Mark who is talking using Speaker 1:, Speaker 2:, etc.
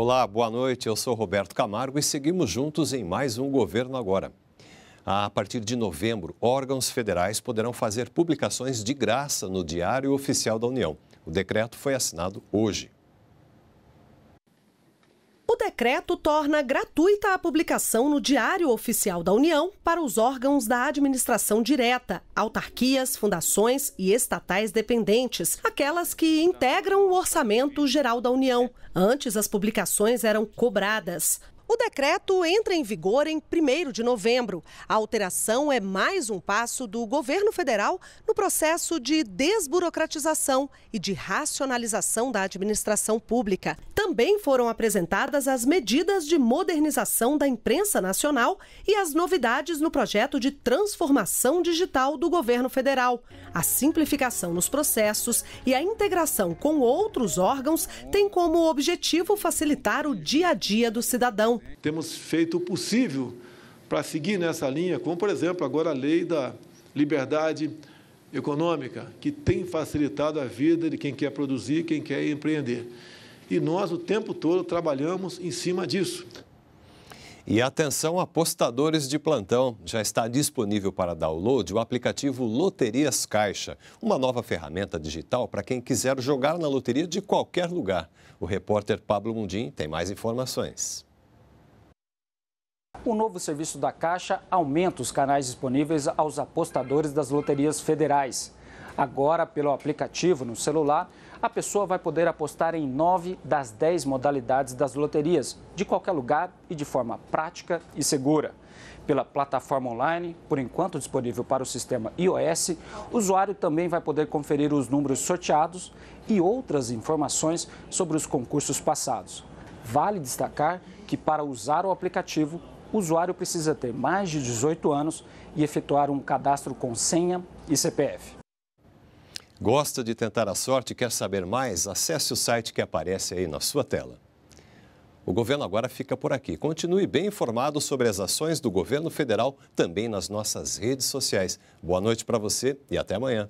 Speaker 1: Olá, boa noite. Eu sou Roberto Camargo e seguimos juntos em mais um Governo Agora. A partir de novembro, órgãos federais poderão fazer publicações de graça no Diário Oficial da União. O decreto foi assinado hoje
Speaker 2: decreto torna gratuita a publicação no Diário Oficial da União para os órgãos da administração direta, autarquias, fundações e estatais dependentes, aquelas que integram o Orçamento Geral da União. Antes, as publicações eram cobradas. O decreto entra em vigor em 1 de novembro. A alteração é mais um passo do governo federal no processo de desburocratização e de racionalização da administração pública. Também foram apresentadas as medidas de modernização da imprensa nacional e as novidades no projeto de transformação digital do governo federal. A simplificação nos processos e a integração com outros órgãos têm como objetivo facilitar o dia a dia do cidadão temos feito o possível
Speaker 3: para seguir nessa linha, como, por exemplo, agora a lei da liberdade econômica, que tem facilitado a vida de quem quer produzir, quem quer empreender. E nós, o tempo todo, trabalhamos em cima disso.
Speaker 1: E atenção, apostadores de plantão! Já está disponível para download o aplicativo Loterias Caixa, uma nova ferramenta digital para quem quiser jogar na loteria de qualquer lugar. O repórter Pablo Mundim tem mais informações.
Speaker 4: O novo serviço da Caixa aumenta os canais disponíveis aos apostadores das loterias federais. Agora, pelo aplicativo no celular, a pessoa vai poder apostar em nove das dez modalidades das loterias, de qualquer lugar e de forma prática e segura. Pela plataforma online, por enquanto disponível para o sistema iOS, o usuário também vai poder conferir os números sorteados e outras informações sobre os concursos passados. Vale destacar que, para usar o aplicativo, o usuário precisa ter mais de 18 anos e efetuar um cadastro com senha e CPF.
Speaker 1: Gosta de tentar a sorte e quer saber mais? Acesse o site que aparece aí na sua tela. O governo agora fica por aqui. Continue bem informado sobre as ações do governo federal também nas nossas redes sociais. Boa noite para você e até amanhã.